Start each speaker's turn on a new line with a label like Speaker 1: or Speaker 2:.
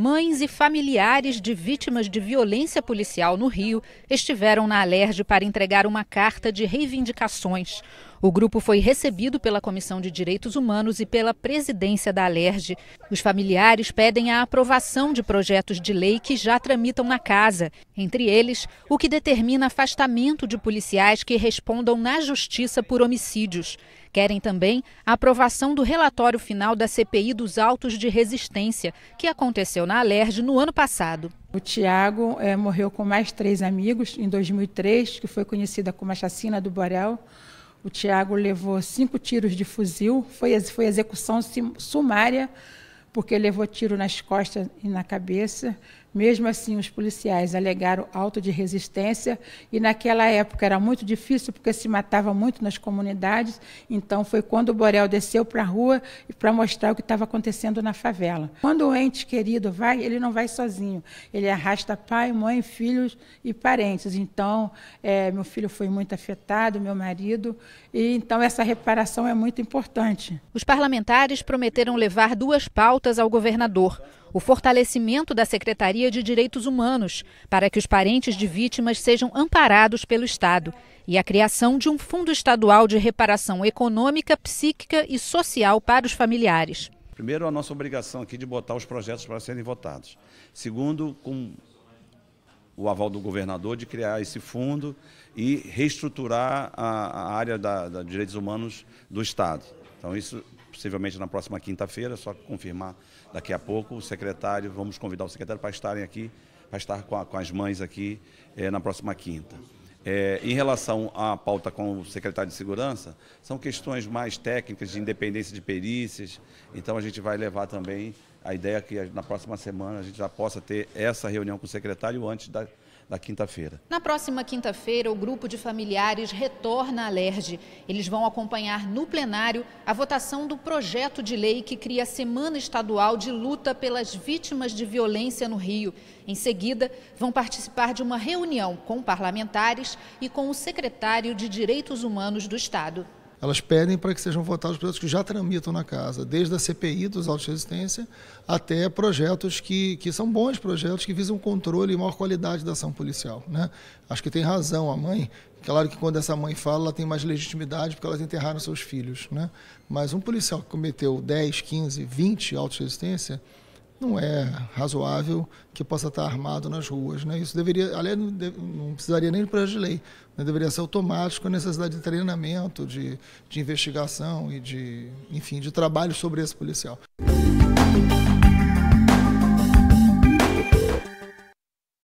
Speaker 1: mães e familiares de vítimas de violência policial no Rio estiveram na Alerj para entregar uma carta de reivindicações. O grupo foi recebido pela Comissão de Direitos Humanos e pela presidência da Alerj. Os familiares pedem a aprovação de projetos de lei que já tramitam na casa, entre eles o que determina afastamento de policiais que respondam na justiça por homicídios. Querem também a aprovação do relatório final da CPI dos autos de resistência, que aconteceu na Alerj no ano passado. O Tiago é, eh, morreu com mais três amigos em 2003,
Speaker 2: que foi conhecida como a chacina do Borel. O Tiago levou cinco tiros de fuzil, foi, foi execução sumária, porque levou tiro nas costas e na cabeça. Mesmo assim, os policiais alegaram alto de resistência e naquela época era muito difícil porque se matava muito nas comunidades. Então foi quando o Borel desceu para a rua para mostrar o que estava acontecendo na favela. Quando o ente querido vai, ele não vai sozinho. Ele arrasta pai, mãe, filhos e parentes. Então
Speaker 1: é, meu filho foi muito afetado, meu marido. E então essa reparação é muito importante. Os parlamentares prometeram levar duas pautas ao governador o fortalecimento da Secretaria de Direitos Humanos, para que os parentes de vítimas sejam amparados pelo Estado, e a criação de um fundo estadual de reparação econômica, psíquica e social para os familiares.
Speaker 3: Primeiro, a nossa obrigação aqui de botar os projetos para serem votados. Segundo, com o aval do governador de criar esse fundo e reestruturar a, área da, da direitos humanos do Estado. Então isso possivelmente na próxima quinta-feira, só confirmar daqui a pouco o secretário, vamos convidar o secretário para estarem aqui, para estar com, a, com as mães aqui é, na próxima quinta. É, em relação à pauta com o secretário de Segurança, são questões mais técnicas de independência de perícias, então a gente vai levar também a ideia que na próxima semana a gente já possa ter essa reunião com o secretário antes da, da quinta-feira.
Speaker 1: Na próxima quinta-feira, o grupo de familiares retorna à LERJ. Eles vão acompanhar no plenário a votação do projeto de lei que cria a Semana Estadual de Luta pelas Vítimas de Violência no Rio. Em seguida, vão participar de uma reunião com parlamentares e com o secretário de Direitos Humanos do Estado.
Speaker 4: Elas pedem para que sejam votados projetos que já tramitam na casa, desde a CPI dos autos de resistência até projetos que, que são bons projetos que visam controle e maior qualidade da ação policial. Né? Acho que tem razão a mãe. Claro que quando essa mãe fala, ela tem mais legitimidade porque elas enterraram seus filhos. Né? Mas um policial que cometeu 10, 15, 20 autos de resistência não é razoável que possa estar armado nas ruas. Né? Isso deveria, aliás, não precisaria nem de projeto de lei, né? deveria ser automático a necessidade de treinamento, de, de investigação e de, enfim, de trabalho sobre esse policial.